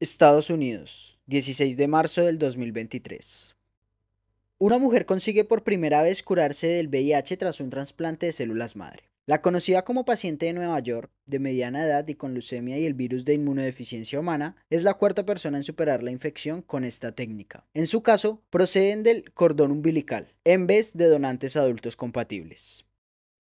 Estados Unidos, 16 de marzo del 2023. Una mujer consigue por primera vez curarse del VIH tras un trasplante de células madre. La conocida como paciente de Nueva York, de mediana edad y con leucemia y el virus de inmunodeficiencia humana, es la cuarta persona en superar la infección con esta técnica. En su caso, proceden del cordón umbilical, en vez de donantes adultos compatibles.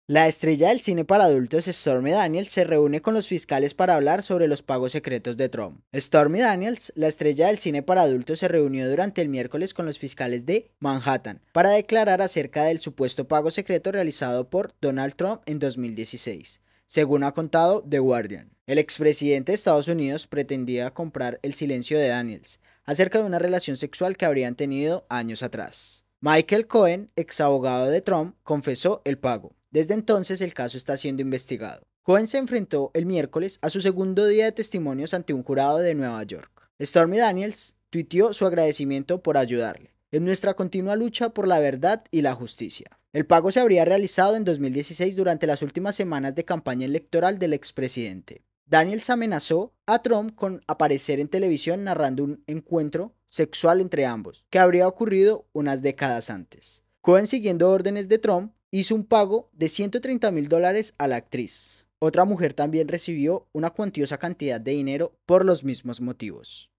La estrella del cine para adultos Stormy Daniels se reúne con los fiscales para hablar sobre los pagos secretos de Trump. Stormy Daniels, la estrella del cine para adultos, se reunió durante el miércoles con los fiscales de Manhattan para declarar acerca del supuesto pago secreto realizado por Donald Trump en 2016 según ha contado The Guardian. El expresidente de Estados Unidos pretendía comprar el silencio de Daniels acerca de una relación sexual que habrían tenido años atrás. Michael Cohen, ex abogado de Trump, confesó el pago. Desde entonces el caso está siendo investigado. Cohen se enfrentó el miércoles a su segundo día de testimonios ante un jurado de Nueva York. Stormy Daniels tuiteó su agradecimiento por ayudarle en nuestra continua lucha por la verdad y la justicia. El pago se habría realizado en 2016 durante las últimas semanas de campaña electoral del expresidente. Daniels amenazó a Trump con aparecer en televisión narrando un encuentro sexual entre ambos, que habría ocurrido unas décadas antes. Cohen, siguiendo órdenes de Trump, hizo un pago de 130 mil dólares a la actriz. Otra mujer también recibió una cuantiosa cantidad de dinero por los mismos motivos.